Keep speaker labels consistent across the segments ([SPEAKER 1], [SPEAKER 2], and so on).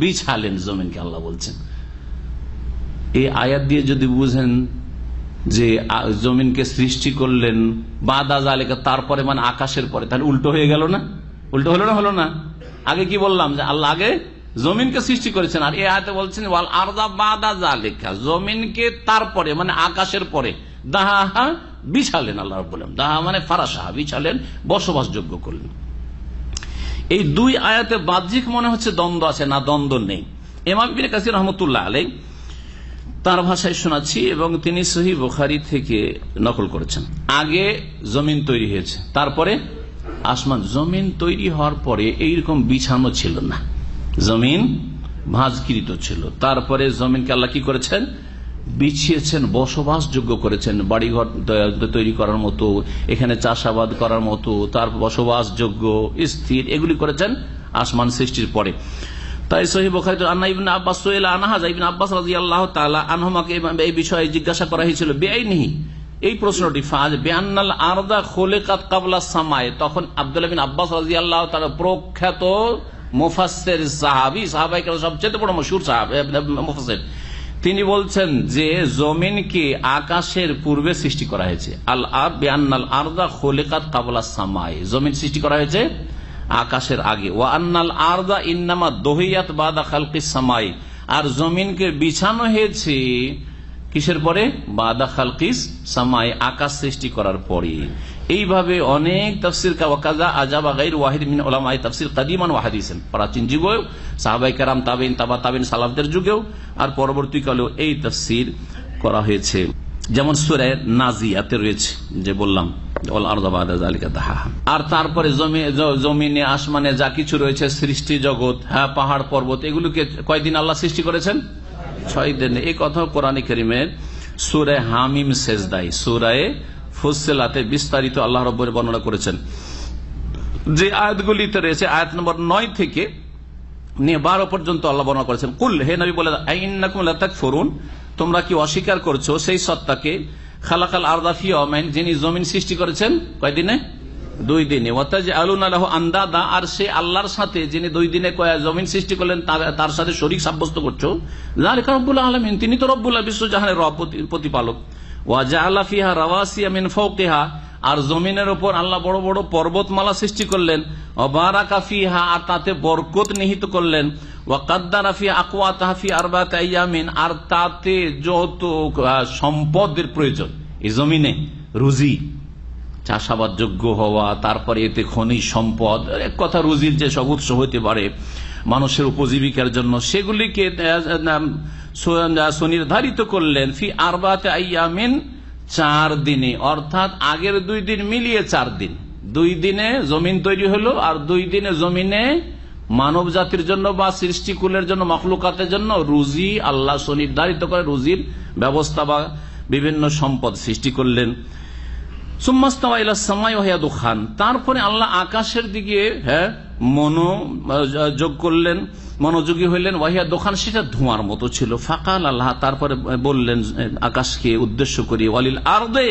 [SPEAKER 1] বিছালেন জমিনকে আল্লাহ বলছেন এই আয়াত দিয়ে যদি বুঝেন যে জমিনকে সৃষ্টি করলেন বাদা জালেকা তারপরে মানে আকাশের পরে তাহলে উল্টো হয়ে গেল না উল্টো হলো না হলো না আগে কি বললাম যে আল্লাহ আগে জমিনকে সৃষ্টি করেছেন আর এ আয়তে বলছেন জমিনকে তারপরে মানে আকাশের পরে দাহা বিছালেন আল্লাহ বললাম দাহা মানে ফারাসাহা বিছালেন বসবাসযোগ্য করলেন এই দুই আয়াতে বাহ্যিক মনে হচ্ছে দ্বন্দ্ব আছে না দ্বন্দ্ব নেই এমাবিন কাসির রহমতুল্লাহ আলাই তার ভাষায় শোনাচ্ছি এবং তিনি সহি বুখারি থেকে নকল করেছেন আগে জমিন তৈরি হয়েছে তারপরে আসমান জমিন তৈরি হওয়ার পরে এইরকম বিছানো ছিল না জমিন ভাঁজকৃত ছিল তারপরে জমিনকে আল্লাহ কি করেছেন বিছিয়েছেন বসবাসযোগ্য করেছেন বাড়িঘর তৈরি করার মতো এখানে চাষাবাদ করার মতো তার বসবাসযোগ্য স্থির এগুলি করেছেন আসমান সৃষ্টির পরে তাই সহি আব্বাস আনহমাকে এই বিষয়ে জিজ্ঞাসা করা হয়েছিল বেআইনি এই প্রশ্নটি ফাজ বেআনাল আরদা খোলেকাত কাবলা সামায় তখন আব্দুল্লাহ আব্বাস রাজি আল্লাহ তালা প্রখ্যাত মোফাসের সাহাবি সাহাবাই সবচেয়ে বড় মশুর সাহাবি মোফাসের তিনি বলছেন যে জমিনকে আকাশের পূর্বে সৃষ্টি করা হয়েছে আল আল আর্দা খোলেকাত কাবলা সামাই জমিন সৃষ্টি করা হয়েছে আকাশের আগে ও আন্নাল আর্দা ইন্নামা দহিয়াত বাদা খালকি সামাই আর জমিনকে বিছানো হয়েছে কিসের পরে বাদা খালকিস সামাই আকাশ সৃষ্টি করার পরে এইভাবে অনেক তফসির কাজা আজাবা ওয়াহিদ মিন ওলামাই তফসির কাদিমান ওয়াহাদিসেন প্রাচীন যুগেও সাহাবাই কারাম তাবেন তাবা তাবেন সালাফদের যুগেও আর পরবর্তীকালেও এই তফসির করা হয়েছে যেমন সুরে নাজিয়াতে রয়েছে যে বললাম আর তারপরে জমিনে আসমানে যা কিছু রয়েছে সৃষ্টি জগৎ হ্যাঁ পাহাড় পর্বত এগুলোকে কয়দিন আল্লাহ সৃষ্টি করেছেন ছয় দিন এই কথা কোরআন করিমের সুরে হামিম সেজদাই সুরায় ফুসেলাতে বিস্তারিত আল্লাহ রব বর্ণনা করেছেন যে আয়াতগুলিতে রয়েছে আয়াত নম্বর নয় থেকে বারো পর্যন্ত আল্লাহ বর্ণনা করেছেন কুল হে নবী বলে ফরুন তোমরা কি অস্বীকার করছো সেই সত্তাকে খালাকাল আরদাফিয়মেন যিনি জমিন সৃষ্টি করেছেন কয়দিনে দুই দিনে অর্থাৎ আলুন আল্লাহ আন্দাদা আর সে আল্লাহর সাথে যিনি দুই দিনে কয়া জমিন সৃষ্টি করলেন তার সাথে শরীর সাব্যস্ত করছো আলমিন তিনি তো রব্বুল্লাহ বিশ্ব জাহানের রব প্রতিপালক রাওয়াসিয়া মিন আর জমিনের ওপর আল্লাহ বড় বড় পর্বতমালা সৃষ্টি করলেন কাফিহা আর তাতে বরকত নিহিত করলেন আর তাতে যত সম্পদের প্রয়োজন এই জমিনে রুজি চাষাবাদ যোগ্য হওয়া তারপরে এতে খনিজ সম্পদ এক কথা রুজির যে সব উৎস হইতে পারে মানুষের উপজীবিকার জন্য সেগুলিকে সুনির্ধারিত করলেন ফি আরবাতে আইয়ামিন চার দিনে অর্থাৎ আগের দুই দিন মিলিয়ে চার দিন দুই দিনে জমিন তৈরি হলো আর দুই দিনে জমিনে মানব জাতির জন্য বা সৃষ্টিকুলের জন্য মখলুকাতের জন্য রুজি আল্লাহ সুনির্ধারিত করে রুজির ব্যবস্থা বা বিভিন্ন সম্পদ সৃষ্টি করলেন সুম্মাস্তাওয়া ইলাসমা ওহিয়া দুখান তারপরে আল্লাহ আকাশের দিকে হ্যাঁ মনো যোগ করলেন মনোযোগী হইলেন ওয়াহিয়া দোকান সেটা ধোঁয়ার মতো ছিল ফাঁকাল আল্লাহ তারপরে বললেন আকাশকে উদ্দেশ্য করি ওয়ালিল আর দে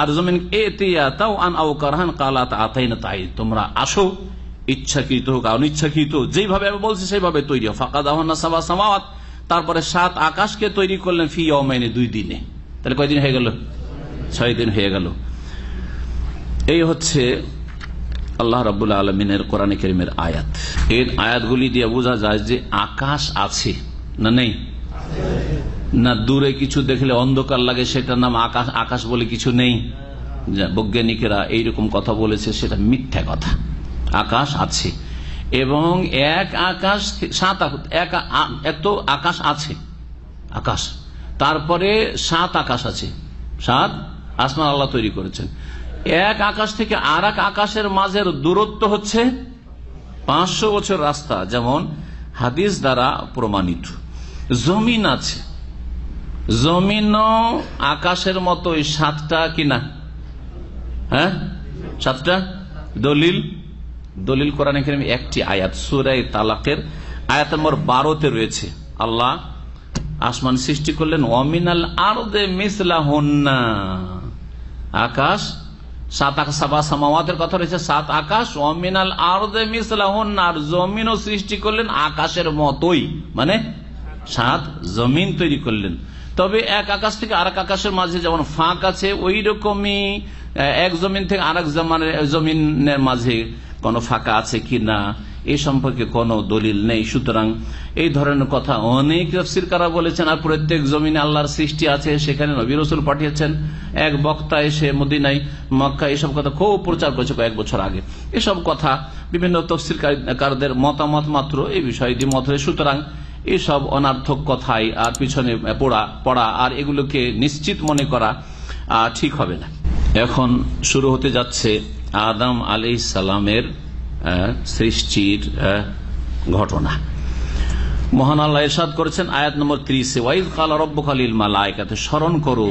[SPEAKER 1] আর জমিন এতিয়াও আন আও কারহান আতাই না তাই তোমরা আসো ইচ্ছাকৃত হোক অনিচ্ছাকৃত যেভাবে আমি বলছি সেইভাবে তৈরি ফাঁকা দাহনা সাবা সামাওয়াত তারপরে সাত আকাশকে তৈরি করলেন ফি অমাইনে দুই দিনে তাহলে কয়দিন হয়ে গেল ছয় দিন হয়ে গেল এই হচ্ছে আল্লাহ রাবুল্লাহ আলমিনের কোরআনে কেরিমের আয়াত এর আয়াতগুলি দিয়ে বোঝা যায় যে আকাশ আছে না নেই না দূরে কিছু দেখলে অন্ধকার লাগে সেটার নাম আকাশ আকাশ বলে কিছু নেই বৈজ্ঞানিকেরা এইরকম কথা বলেছে সেটা মিথ্যা কথা আকাশ আছে এবং এক আকাশ সাত এক এত আকাশ আছে আকাশ তারপরে সাত আকাশ আছে সাত আসমান আল্লাহ তৈরি করেছেন এক আকাশ থেকে আর আকাশের মাঝের দূরত্ব হচ্ছে পাঁচশো বছর রাস্তা যেমন হাদিস দ্বারা প্রমাণিত জমিন আছে জমিনও আকাশের মতো সাতটা কিনা হ্যাঁ সাতটা দলিল দলিল কোরআন এখানে একটি আয়াত সুরাই তালাকের আয়াত নম্বর বারোতে রয়েছে আল্লাহ আসমান সৃষ্টি করলেন অমিনাল আর মিসলা হন্না আকাশ সাত আকাশ সাবা সামাওয়াতের কথা রয়েছে সাত আকাশ অমিনাল আর জমিনও সৃষ্টি করলেন আকাশের মতোই মানে সাত জমিন তৈরি করলেন তবে এক আকাশ থেকে আর আকাশের মাঝে যেমন ফাঁক আছে ওই রকমই এক জমিন থেকে আরেক জমিনের মাঝে কোনো ফাঁকা আছে কি না এ সম্পর্কে কোনো দলিল নেই সুতরাং এই ধরনের কথা অনেক কারা বলেছেন আর প্রত্যেক জমিনে আল্লাহর সৃষ্টি আছে সেখানে নবী রসুল পাঠিয়েছেন এক বক্তা এসে মদিনাই মক্কা এসব কথা খুব প্রচার করেছে কয়েক বছর আগে এসব কথা বিভিন্ন তফসিলকারদের মতামত মাত্র এই দিয়ে মত সুতরাং এসব অনার্থক কথাই আর পিছনে পড়া পড়া আর এগুলোকে নিশ্চিত মনে করা ঠিক হবে না এখন শুরু হতে যাচ্ছে আদম আলি সালামের সৃষ্টির ঘটনা মহান আল্লাহ ইরশাদ করেছেন আয়াত নম্বর ত্রিশে ওয়াইল কাল রব্ব খালিল মালায়কাতে স্মরণ করো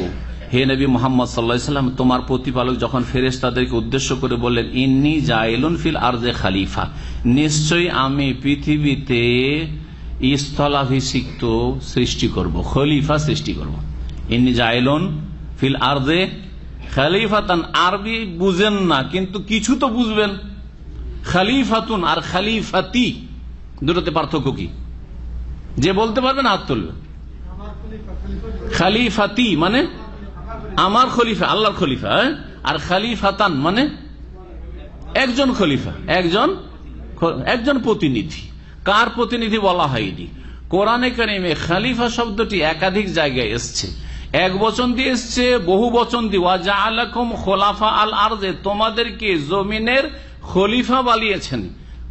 [SPEAKER 1] হে নবী মোহাম্মদ সাল্লাহাম তোমার প্রতিপালক যখন ফেরেস তাদেরকে উদ্দেশ্য করে বললেন ইন্নি জাইলুন ফিল আরজে খালিফা নিশ্চয়ই আমি পৃথিবীতে স্থলাভিষিক্ত সৃষ্টি করব খলিফা সৃষ্টি করব ইন্নি জায়লুন ফিল আরজে খালিফা তান আরবি বুঝেন না কিন্তু কিছু তো বুঝবেন খালিফাতুন আর খালিফাতি দুটোতে পার্থক্য কি যে বলতে পারবে না হাত তুলবে খালিফাতি মানে আমার খলিফা আল্লাহর খলিফা হ্যাঁ? আর খালিফাতান মানে একজন খলিফা একজন একজন প্রতিনিধি কার প্রতিনিধি বলা হয়নি কোরআনে কানিমে খালিফা শব্দটি একাধিক জায়গায় এসছে এক বচন দিয়ে এসছে বহু বচন দিয়ে ওয়াজা আলকম খোলাফা আল আরজে তোমাদেরকে জমিনের খলিফা বানিয়েছেন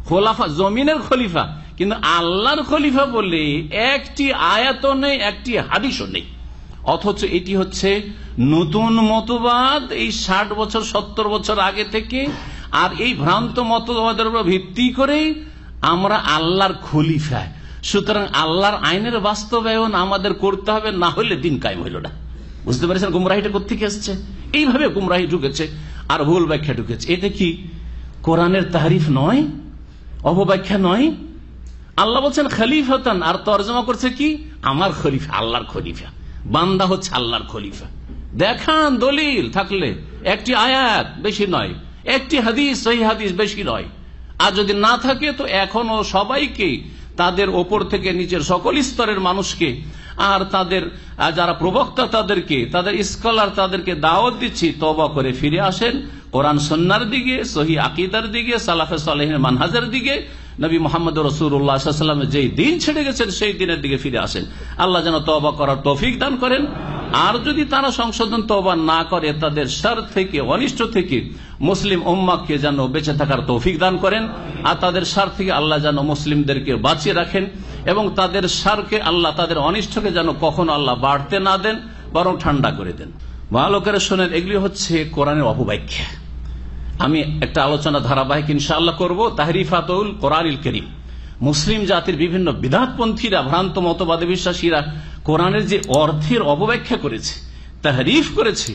[SPEAKER 1] খোলাফা জমিনের খলিফা কিন্তু আল্লাহর খলিফা বলে একটি আয়াত নেই একটি হাদিসও নেই অথচ এটি হচ্ছে নতুন মতবাদ এই ষাট বছর সত্তর বছর আগে থেকে আর এই ভ্রান্ত মতবাদের উপর ভিত্তি করে আমরা আল্লাহর খলিফা সুতরাং আল্লাহর আইনের বাস্তবায়ন আমাদের করতে হবে না হলে দিন কায়ম হইল না বুঝতে পারছেন গুমরাহিটা কোথেকে এসছে এইভাবে গুমরাহি ঢুকেছে আর ভুল ব্যাখ্যা ঢুকেছে এতে কি কোরআনের তাহারিফ নয় অপব্যাখ্যা নয় আল্লাহ বলছেন খলিফাতান আর তর্জমা করছে কি আমার খলিফা আল্লাহর খলিফা বান্দা হচ্ছে আল্লাহর খলিফা দেখান দলিল থাকলে একটি আয়াত বেশি নয় একটি হাদিস সেই হাদিস বেশি নয় আর যদি না থাকে তো এখনো সবাইকে তাদের ওপর থেকে নিচের সকল স্তরের মানুষকে আর তাদের যারা প্রবক্তা তাদেরকে তাদের স্কলার তাদেরকে দাওয়াত দিচ্ছি তবা করে ফিরে আসেন কোরআন সন্ন্যার দিকে সহি আকিদার দিকে সালাফে সালেহের মানহাজের দিকে নবী মোহাম্মদ রসুল্লাহাম যেই দিন ছেড়ে গেছেন সেই দিনের দিকে ফিরে আসেন আল্লাহ যেন তবা করার তৌফিক দান করেন আর যদি তারা সংশোধন তবা না করে তাদের সার থেকে অনিষ্ট থেকে মুসলিম ওম্মাকে যেন বেঁচে থাকার তৌফিক দান করেন আর তাদের সার থেকে আল্লাহ যেন মুসলিমদেরকে বাঁচিয়ে রাখেন এবং তাদের সারকে আল্লাহ তাদের অনিষ্টকে যেন কখনো আল্লাহ বাড়তে না দেন বরং ঠান্ডা করে দেন ভালো করে শোনেন এগুলি হচ্ছে কোরআনের অপব্যাখ্যা আমি একটা আলোচনা ধারাবাহিক ইনশাআল্লাহ করব তাহরিফাতুল কোরআনিল করিম মুসলিম জাতির বিভিন্ন বিধাতপন্থীরা ভ্রান্ত মতবাদী বিশ্বাসীরা কোরআনের যে অর্থের অপব্যাখ্যা করেছে তাহরিফ করেছে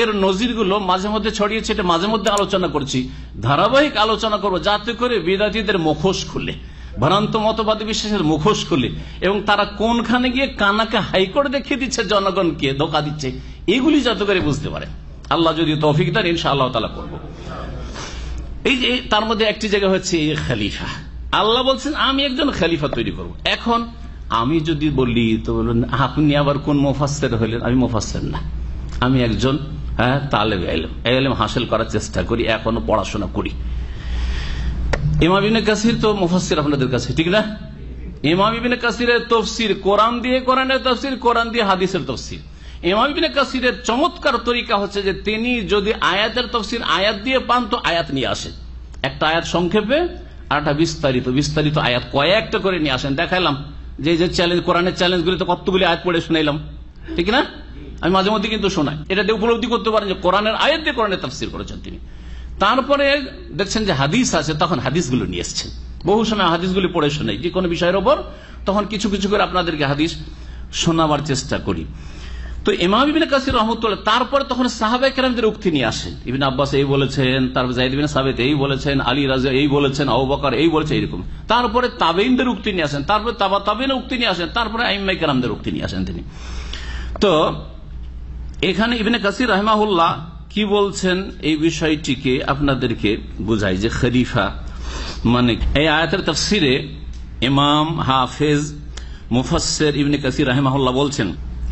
[SPEAKER 1] এর নজিরগুলো মাঝে মধ্যে ছড়িয়েছে এটা মাঝে মধ্যে আলোচনা করছি ধারাবাহিক আলোচনা করব যাতে করে বিদাতিদের মুখোশ খুলে ভ্রান্ত মতবাদী বিশ্বাসের মুখোশ খুলে এবং তারা কোনখানে গিয়ে কানাকে হাইকোর্ট দেখিয়ে দিচ্ছে জনগণকে ধোকা দিচ্ছে এগুলি যাতে করে বুঝতে পারে আল্লাহ যদি তফিকদার ইনশা আল্লাহ তালা করবো এই যে তার মধ্যে একটি জায়গা হচ্ছে খালিফা আল্লাহ বলছেন আমি একজন খালিফা তৈরি করব এখন আমি যদি বলি তো বলুন আপনি আবার কোন মোফাসের হইলেন আমি মোফাসের না আমি একজন হ্যাঁ তালে এলম হাসিল করার চেষ্টা করি এখনো পড়াশোনা করি ইমামিন কাসির তো আপনাদের কাছে ঠিক না ইমাম তফসির কোরআন দিয়ে কোরআনের তফসির কোরআন দিয়ে হাদিসের তফসির ইমামিন কাসিরের চমৎকার তরিকা হচ্ছে যে তিনি যদি আয়াতের তফসির আয়াত দিয়ে পান তো আয়াত নিয়ে আসেন একটা আয়াত সংক্ষেপে আর একটা বিস্তারিত বিস্তারিত আয়াত কয়েকটা করে নিয়ে আসেন দেখালাম যে যে চ্যালেঞ্জ কোরআনের তো কতগুলি আয়াত পড়ে শুনাইলাম ঠিক না আমি মাঝে মধ্যে কিন্তু শোনাই এটা দিয়ে উপলব্ধি করতে পারেন যে কোরআনের আয়াত দিয়ে কোরআনের তফসির করেছেন তিনি তারপরে দেখছেন যে হাদিস আছে তখন হাদিসগুলো নিয়ে এসছেন বহু সময় হাদিসগুলি পড়ে শোনাই যে কোনো বিষয়ের ওপর তখন কিছু কিছু করে আপনাদেরকে হাদিস শোনাবার চেষ্টা করি তো ইমাম ইবিন কাসির রহমতুল্লাহ তারপরে তখন সাহাবাই কেরামদের উক্তি নিয়ে আসেন ইবিন আব্বাস এই বলেছেন তারপর জাহিদিন বিন সাবেদ এই বলেছেন আলী রাজা এই বলেছেন আবাকার এই বলেছে এইরকম তারপরে তাবেইনদের উক্তি নিয়ে আসেন তারপরে তাবা তাবেইনের উক্তি নিয়ে আসেন তারপরে আইমাই কেরামদের উক্তি নিয়ে আসেন তিনি তো এখানে ইবিন কাসির রহমাহুল্লাহ কি বলছেন এই বিষয়টিকে আপনাদেরকে বুঝাই যে খরিফা মানে এই আয়াতের তফসিরে ইমাম হাফেজ মুফাসের ইবনে কাসির রাহেমাহুল্লাহ বলছেন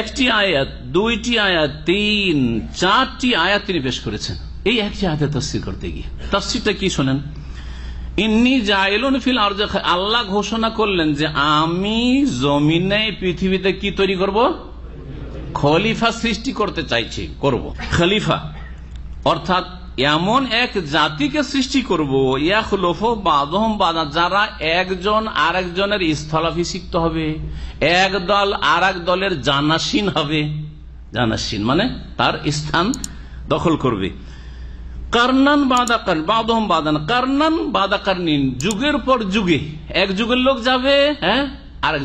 [SPEAKER 1] একটি আয়াত দুইটি আয়াত তিন চারটি আয়াত তিনি পেশ করেছেন এই একটি আয়াতে তফসির করতে গিয়ে তফসিরটা কি শোনেন ইন্নি জাইলুন ফিল আর আল্লাহ ঘোষণা করলেন যে আমি জমিনে পৃথিবীতে কি তৈরি করব খলিফা সৃষ্টি করতে চাইছি করব খলিফা অর্থাৎ এমন এক জাতিকে সৃষ্টি করবো ইয়াখলোফ বাদহম বাদা যারা একজন আরেকজনের স্থলাভিষিক্ত হবে এক দল আর দলের জানাসীন হবে জানাসীন মানে তার স্থান দখল করবে কার্নান বাদাকার বাদহম বাদান কার্নান বাদাকার নিন যুগের পর যুগে এক যুগের লোক যাবে হ্যাঁ আরেক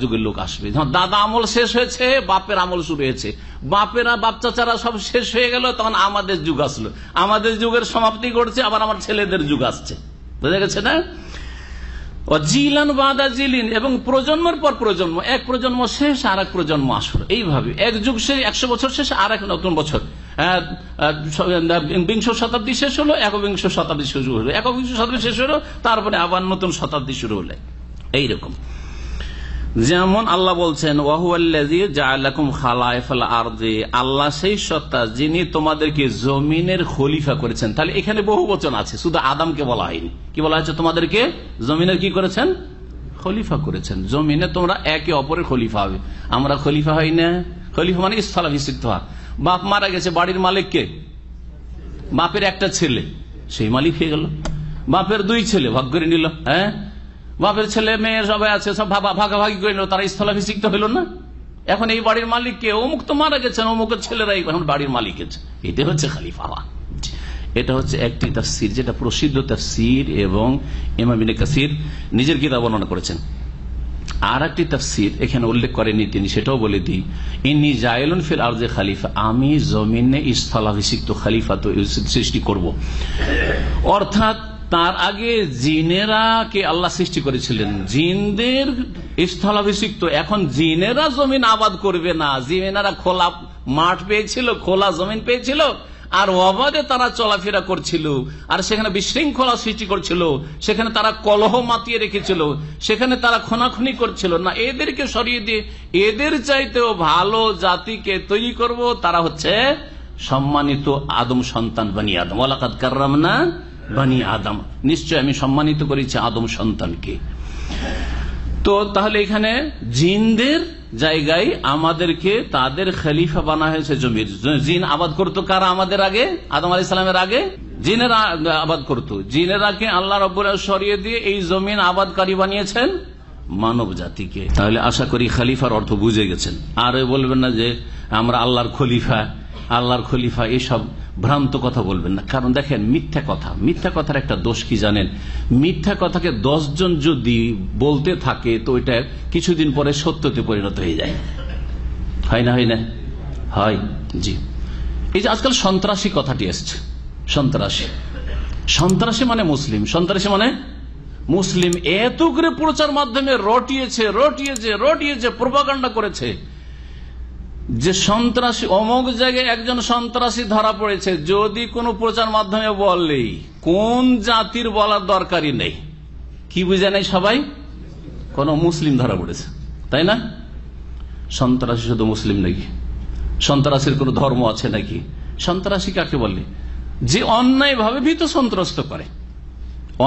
[SPEAKER 1] যুগের লোক আসবে দাদা আমল শেষ হয়েছে বাপের আমল শুরু হয়েছে বাপেরা বাপ চাচারা সব শেষ হয়ে গেল তখন আমাদের যুগ আসলো আমাদের যুগের সমাপ্তি ঘটছে আবার আমার ছেলেদের যুগ আসছে বুঝা গেছে না জিলান বাদা জিলিন এবং প্রজন্মের পর প্রজন্ম এক প্রজন্ম শেষ আর এক প্রজন্ম আসলো এইভাবে এক যুগ শেষ একশো বছর শেষ আর এক নতুন বছর হ্যাঁ, বিংশ শতাব্দী শেষ হলো একবিংশ শতাব্দী শুরু হলো একবিংশ শতাব্দী শেষ হলো তারপরে আবার নতুন শতাব্দী শুরু হলো এইরকম যেমন আল্লাহ বলছেন আল্লাহ সেই সত্তা যিনি তোমাদেরকে জমিনের খলিফা করেছেন তাহলে এখানে বহু বচন আছে শুধু আদামকে বলা হয়নি কি বলা হয়েছে তোমাদেরকে জমিনের কি করেছেন খলিফা করেছেন জমিনে তোমরা একে অপরের খলিফা হবে আমরা খলিফা হই না খলিফা মানে স্থলাভিষিক্ত হওয়া বাপ মারা গেছে বাড়ির মালিক কে বাপের একটা ছেলে সেই মালিক হয়ে গেল বাপের দুই ছেলে ভাগ করে নিল হ্যাঁ বাপের ছেলে মেয়ে সবাই আছে সব ভাগাভাগি করে নিল তারা স্থলাভিষিক্ত হইল না এখন এই বাড়ির মালিক কে অমুক তো মারা গেছেন অমুকের ছেলেরা এখন বাড়ির মালিক এটা হচ্ছে খালিফা এটা হচ্ছে একটি তাফসির যেটা প্রসিদ্ধ তাফসির এবং ইমামিন কাসির নিজের গীতা বর্ণনা করেছেন আর একটি তাফসির এখানে উল্লেখ করেনি তিনি সেটাও বলে দিই ইনি জায়লুন ফির আর যে খালিফা আমি জমিনে স্থলাভিষিক্ত খালিফা তো সৃষ্টি করব অর্থাৎ তার আগে জিনেরা কে আল্লাহ সৃষ্টি করেছিলেন জিনদের স্থলাভিষিক্ত এখন জিনেরা জমিন আবাদ করবে না জিনেরা খোলা মাঠ পেয়েছিল খোলা জমিন পেয়েছিল আর অবাধে তারা চলাফেরা করছিল আর সেখানে বিশৃঙ্খলা সৃষ্টি করছিল সেখানে তারা কলহ মাতিয়ে রেখেছিল সেখানে তারা খোনাখুনি করছিল না এদেরকে সরিয়ে দিয়ে এদের চাইতেও ভালো জাতিকে তৈরি করব তারা হচ্ছে সম্মানিত আদম সন্তান বানিয়ে আদম ওলাকাত কার্রাম না বানি আদম নিশ্চয় আমি সম্মানিত করেছি আদম সন্তানকে তো তাহলে এখানে জিনদের জায়গায় আমাদেরকে তাদের খলিফা বানা হয়েছে জমির জিন আবাদ করতো কারা আমাদের আগে আদম আলি সালামের আগে জিনেরা আবাদ করত জিনেরাকে আল্লাহ রবুল্লা সরিয়ে দিয়ে এই জমিন আবাদকারী বানিয়েছেন মানব জাতিকে তাহলে আশা করি খালিফার অর্থ বুঝে গেছেন আর বলবেন না যে আমরা আল্লাহর খলিফা আল্লাহর খলিফা এসব ভ্রান্ত কথা বলবেন না কারণ দেখেন মিথ্যা কথা মিথ্যা কথার একটা দোষ কি জানেন মিথ্যা কথাকে জন যদি বলতে থাকে তো এটা কিছুদিন পরে সত্যতে পরিণত হয়ে যায় হয় না হয় না হয় জি এই যে আজকাল সন্ত্রাসী কথাটি এসছে সন্ত্রাসী সন্ত্রাসী মানে মুসলিম সন্ত্রাসী মানে মুসলিম এত করে প্রচার মাধ্যমে রটিয়েছে রটিয়েছে রটিয়েছে প্রভাকাণ্ডা করেছে যে সন্ত্রাসী অমুক জায়গায় একজন সন্ত্রাসী ধরা পড়েছে যদি কোনো প্রচার মাধ্যমে বলে কোন জাতির বলার দরকারই নেই কি বুঝে নেই সবাই কোন মুসলিম ধরা পড়েছে তাই না সন্ত্রাসী শুধু মুসলিম নাকি সন্ত্রাসীর কোন ধর্ম আছে নাকি সন্ত্রাসী কাকে বলে যে অন্যায়ভাবে ভীত সন্ত্রস্ত করে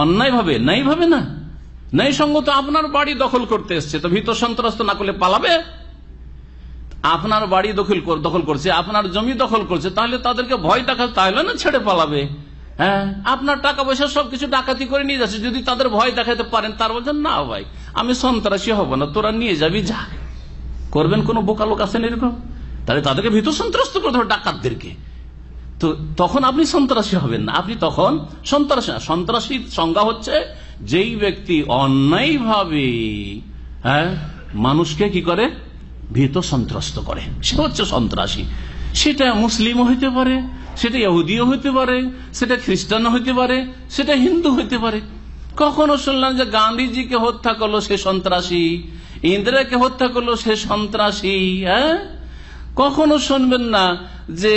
[SPEAKER 1] অন্যায়ভাবে নাই ভাবে না নাই সঙ্গত আপনার বাড়ি দখল করতে এসছে তো ভীত সন্ত্রস্ত না করলে পালাবে আপনার বাড়ি দখল দখল করছে আপনার জমি দখল করছে তাহলে তাদেরকে ভয় দেখা তাহলে না ছেড়ে পালাবে হ্যাঁ আপনার টাকা পয়সা সবকিছু ডাকাতি করে নিয়ে যাচ্ছে যদি তাদের ভয় দেখাতে পারেন তার বলছেন না ভাই আমি সন্ত্রাসী হব না তোরা নিয়ে যাবি যা করবেন কোন বোকা লোক আছেন এরকম তাহলে তাদেরকে ভীত সন্ত্রাস করতে হবে ডাকাতদেরকে তো তখন আপনি সন্ত্রাসী হবেন না আপনি তখন সন্ত্রাসী না সন্ত্রাসীর সংজ্ঞা হচ্ছে যেই ব্যক্তি অন্যায়ভাবে হ্যাঁ মানুষকে কি করে ভীত সন্ত্রস্ত করে সে হচ্ছে সন্ত্রাসী সেটা মুসলিম হইতে পারে সেটা ইহুদিও হইতে পারে সেটা খ্রিস্টান হইতে পারে সেটা হিন্দু হইতে পারে কখনো শুনলাম যে গান্ধীজিকে হত্যা করলো সে সন্ত্রাসী ইন্দিরাকে হত্যা করলো সে সন্ত্রাসী হ্যাঁ কখনো শুনবেন না যে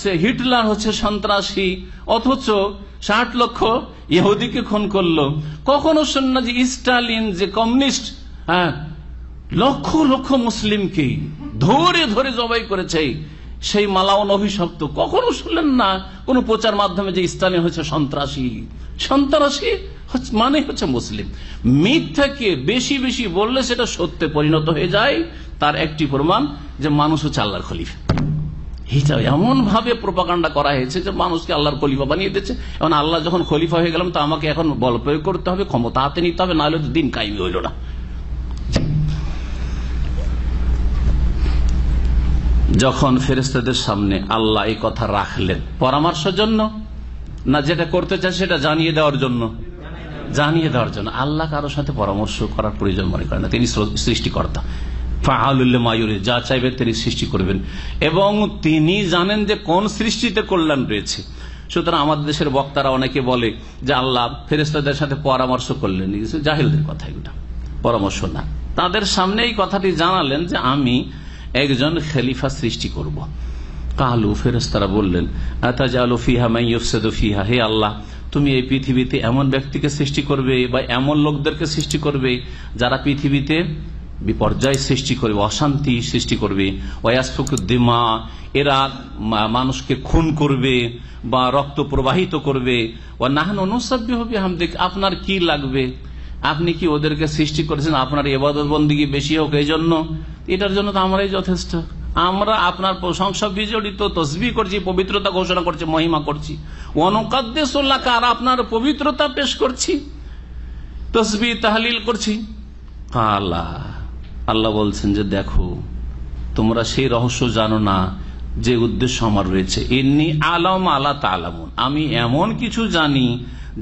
[SPEAKER 1] সে হিটলার হচ্ছে সন্ত্রাসী অথচ ষাট লক্ষ ইহুদিকে খুন করলো কখনো শুনলাম না যে স্টালিন যে কমিউনিস্ট হ্যাঁ লক্ষ লক্ষ মুসলিমকে ধরে ধরে জবাই করেছে সেই মালাউন অভিশপ্ত কখনো শুনলেন না কোন প্রচার মাধ্যমে যে ইসলামী হচ্ছে সন্ত্রাসী সন্ত্রাসী মানে হচ্ছে মুসলিম মিথ্যাকে বেশি বেশি বললে সেটা সত্যে পরিণত হয়ে যায় তার একটি প্রমাণ যে মানুষ হচ্ছে আল্লাহর খলিফা হিসাব এমন ভাবে প্রোপাকাণ্ডা করা হয়েছে যে মানুষকে আল্লাহর খলিফা বানিয়ে দিচ্ছে এখন আল্লাহ যখন খলিফা হয়ে গেলাম তো আমাকে এখন বল প্রয়োগ করতে হবে ক্ষমতা হাতে নিতে হবে নাহলে দিন কায়েমি হইল না যখন ফেরেস্তাদের সামনে আল্লাহ এই কথা রাখলেন পরামর্শের জন্য না যেটা করতে চায় সেটা জানিয়ে দেওয়ার জন্য জানিয়ে দেওয়ার জন্য আল্লাহ কারোর সাথে পরামর্শ করার প্রয়োজন মনে করেন না তিনি সৃষ্টিকর্তা যা চাইবেন তিনি সৃষ্টি করবেন এবং তিনি জানেন যে কোন সৃষ্টিতে কল্যাণ রয়েছে সুতরাং আমাদের দেশের বক্তারা অনেকে বলে যে আল্লাহ ফেরেস্তাদের সাথে পরামর্শ করলেন জাহিলদের কথা এগুলো পরামর্শ না তাদের সামনে এই কথাটি জানালেন যে আমি একজন খেলিফা সৃষ্টি করব। কালু ফেরেস্তারা বললেন আলু হে আল্লাহ তুমি এই পৃথিবীতে এমন ব্যক্তিকে সৃষ্টি করবে বা এমন লোকদেরকে সৃষ্টি করবে যারা পৃথিবীতে বিপর্যয় সৃষ্টি করবে অশান্তি সৃষ্টি করবে দিমা এরা মানুষকে খুন করবে বা রক্ত প্রবাহিত করবে ও নাহান অনুসাব্য হবে আপনার কি লাগবে আপনি কি ওদেরকে সৃষ্টি করেছেন আপনার এবাদত বন্দীগী বেশি হোক এই জন্য এটার জন্য তো আমরাই যথেষ্ট আমরা আপনার প্রশংসা বিজড়িত তসবি করছি পবিত্রতা ঘোষণা করছি মহিমা করছি আর আপনার পবিত্রতা পেশ করছি তসবি তাহলিল করছি আল্লাহ আল্লাহ বলছেন যে দেখো তোমরা সেই রহস্য জানো না যে উদ্দেশ্য আমার রয়েছে এমনি আলম আলা তালামুন আমি এমন কিছু জানি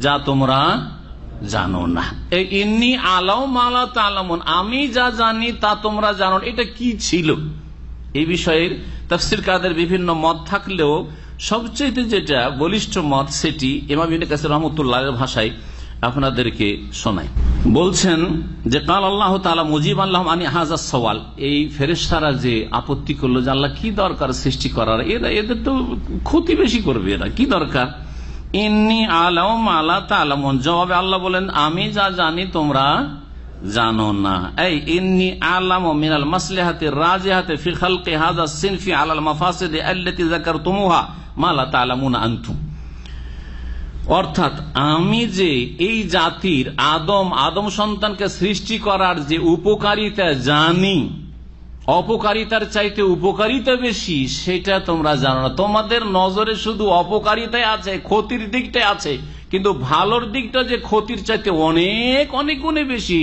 [SPEAKER 1] যা তোমরা জানো না ইন্নি মালা আমি যা জানি তা তোমরা জানো এটা কি ছিল এই বিষয়ের তফসির কাদের বিভিন্ন মত থাকলেও সবচেয়ে যেটা বলিষ্ঠ মত সেটি ইমামিন কাছে রহমতুল্লাহ ভাষায় আপনাদেরকে শোনাই বলছেন যে কাল আল্লাহ তালা মুজিব আল্লাহ আনি হাজার সওয়াল এই ফেরেস্তারা যে আপত্তি করলো যে আল্লাহ কি দরকার সৃষ্টি করার এরা এদের তো ক্ষতি বেশি করবে এরা কি দরকার ইন্নি আলম আলা তালামন জবাবে আল্লাহ বলেন আমি যা জানি তোমরা জানো না এই ইন্নি আলাম মিনাল মাসলেহাতে হাতে ফিখাল হাজা সিনফি আলাল মাফাসেদে আল্লাতি জাকার তুমুহা মালা তালামুন আন্তুম অর্থাৎ আমি যে এই জাতির আদম আদম সন্তানকে সৃষ্টি করার যে উপকারিতা জানি অপকারিতার চাইতে উপকারিতা বেশি সেটা তোমরা জানো না তোমাদের নজরে শুধু অপকারিতা আছে ক্ষতির দিকটাই আছে কিন্তু ভালোর দিকটা যে ক্ষতির চাইতে অনেক অনেক গুণে বেশি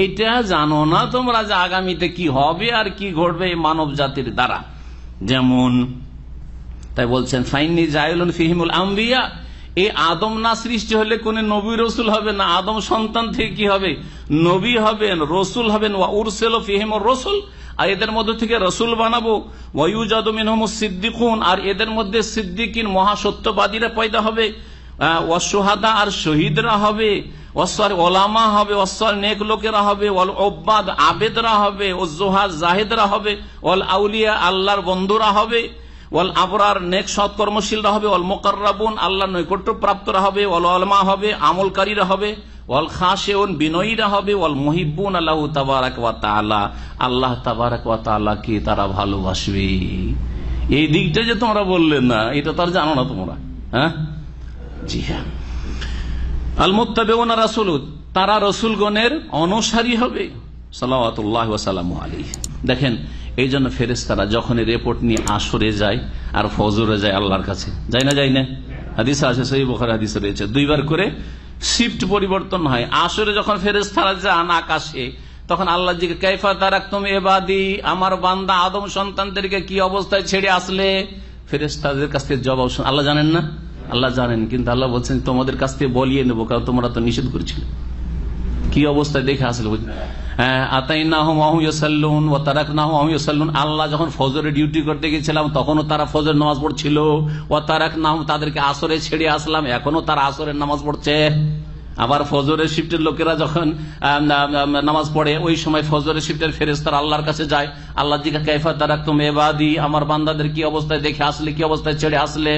[SPEAKER 1] এইটা জানো না তোমরা যে আগামীতে কি হবে আর কি ঘটবে মানব জাতির দ্বারা যেমন তাই বলছেন ফাইনি জায়লুন ফিহিমুল আম্বিয়া এই আদম না সৃষ্টি হলে কোন নবী রসুল হবে না আদম সন্তান থেকে কি হবে নবী হবেন রসুল হবেন ওয়া উরসেল ফিহিম রসুল আর এদের মধ্যে থেকে রসুল বানাবো ওয়ুজাদ সিদ্দিকুন আর এদের মধ্যে সিদ্দিকিন মহাসত্যবাদীরা পয়দা হবে অসহাদা আর শহীদরা হবে অসর ওলামা হবে অসর নেক লোকেরা হবে অল অব্বাদ আবেদরা হবে ওজোহা জাহেদরা হবে অল আউলিয়া আল্লাহর বন্ধুরা হবে ওয়াল আবরার নেক সৎকর্মশীলরা হবে অল মোকাররাবুন আল্লাহ নৈকট্যপ্রাপ্তরা হবে অল আলমা হবে আমলকারীরা হবে ওয়াল খাসেউন বিনয়ীরা হবে ওয়াল মুহিবুন আল্লাহ তাবারাক ওয়া তাআলা আল্লাহ তাবারাক ওয়া তাআলাকে তারা ভালোবাসবে এই দিকটা যে তোমরা বললে না এটা তার জানো না তোমরা হ্যাঁ জি হ্যাঁ আল মুত্তাবিউন রাসূল তারা রসুলগণের অনুসারী হবে সাল্লাল্লাহু আলাইহি দেখেন এই জন্য ফেরেস্তারা যখন রেপোর্ট নিয়ে আসরে যায় আর ফজরে যায় আল্লাহর কাছে যাই না যাই না হাদিস আছে সেই বোখার হাদিস রয়েছে দুইবার করে শিফট পরিবর্তন হয় আসরে যখন ফেরেস্তারা যান আকাশে তখন আল্লাহ জিকে কেফা তারাক তুমি এবাদি আমার বান্দা আদম সন্তানদেরকে কি অবস্থায় ছেড়ে আসলে ফেরেস্তাদের কাছ থেকে জবাব আল্লাহ জানেন না আল্লাহ জানেন কিন্তু আল্লাহ বলছেন তোমাদের কাছ থেকে বলিয়ে নেবো কারণ তোমরা তো নিষেধ করছিল কি অবস্থায় দেখে আসলে আল্লাহ যখন ফজরে ডিউটি করতে গেছিলাম তখনও তারা ফজর নামাজ পড়ছিল ও তারাক নাম তাদেরকে আসরে ছেড়ে আসলাম এখনো তারা আসরের নামাজ পড়ছে আবার ফজরের শিফটের লোকেরা যখন নামাজ পড়ে ওই সময় ফজরের শিফটের ফেরেস্তার আল্লাহর কাছে যায় আল্লাহ দিকে কাইফা তারা তুমি এবাদি আমার বান্দাদের কি অবস্থায় দেখে আসলে কি অবস্থায় ছেড়ে আসলে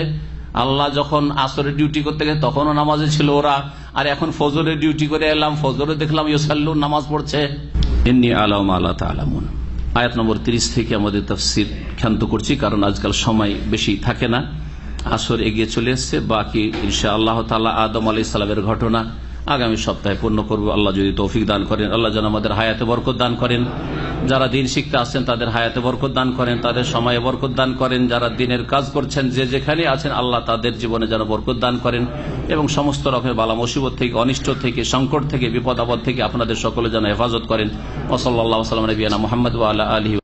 [SPEAKER 1] আল্লাহ যখন আসরের ডিউটি করতে গেছে তখনও নামাজে ছিল ওরা আর এখন ফজরের ডিউটি করে এলাম ফজরে দেখলাম ইয়সাল্লু নামাজ পড়ছে এমনি আলম আল্লাহ তালামুন আয়াত নম্বর ৩০ থেকে আমাদের তফসির ক্ষান্ত করছি কারণ আজকাল সময় বেশি থাকে না আসর এগিয়ে চলে এসছে বাকি ইনশা আল্লাহ তালা আদম আলাইসালামের ঘটনা আগামী সপ্তাহে পূর্ণ করব আল্লাহ যদি তৌফিক দান করেন আল্লাহ যেন আমাদের হায়াতে বরকত দান করেন যারা দিন শিখতে আসছেন তাদের হায়াতে বরকত দান করেন তাদের সময়ে বরকত দান করেন যারা দিনের কাজ করছেন যে যেখানে আছেন আল্লাহ তাদের জীবনে যেন বরকত দান করেন এবং সমস্ত রকমের বালা মুসিবত থেকে অনিষ্ট থেকে সংকট থেকে বিপদ আপদ থেকে আপনাদের সকলে যেন হেফাজত করেন ওসল্লা সাল্লাম নবীনা মোহাম্মদ আলহি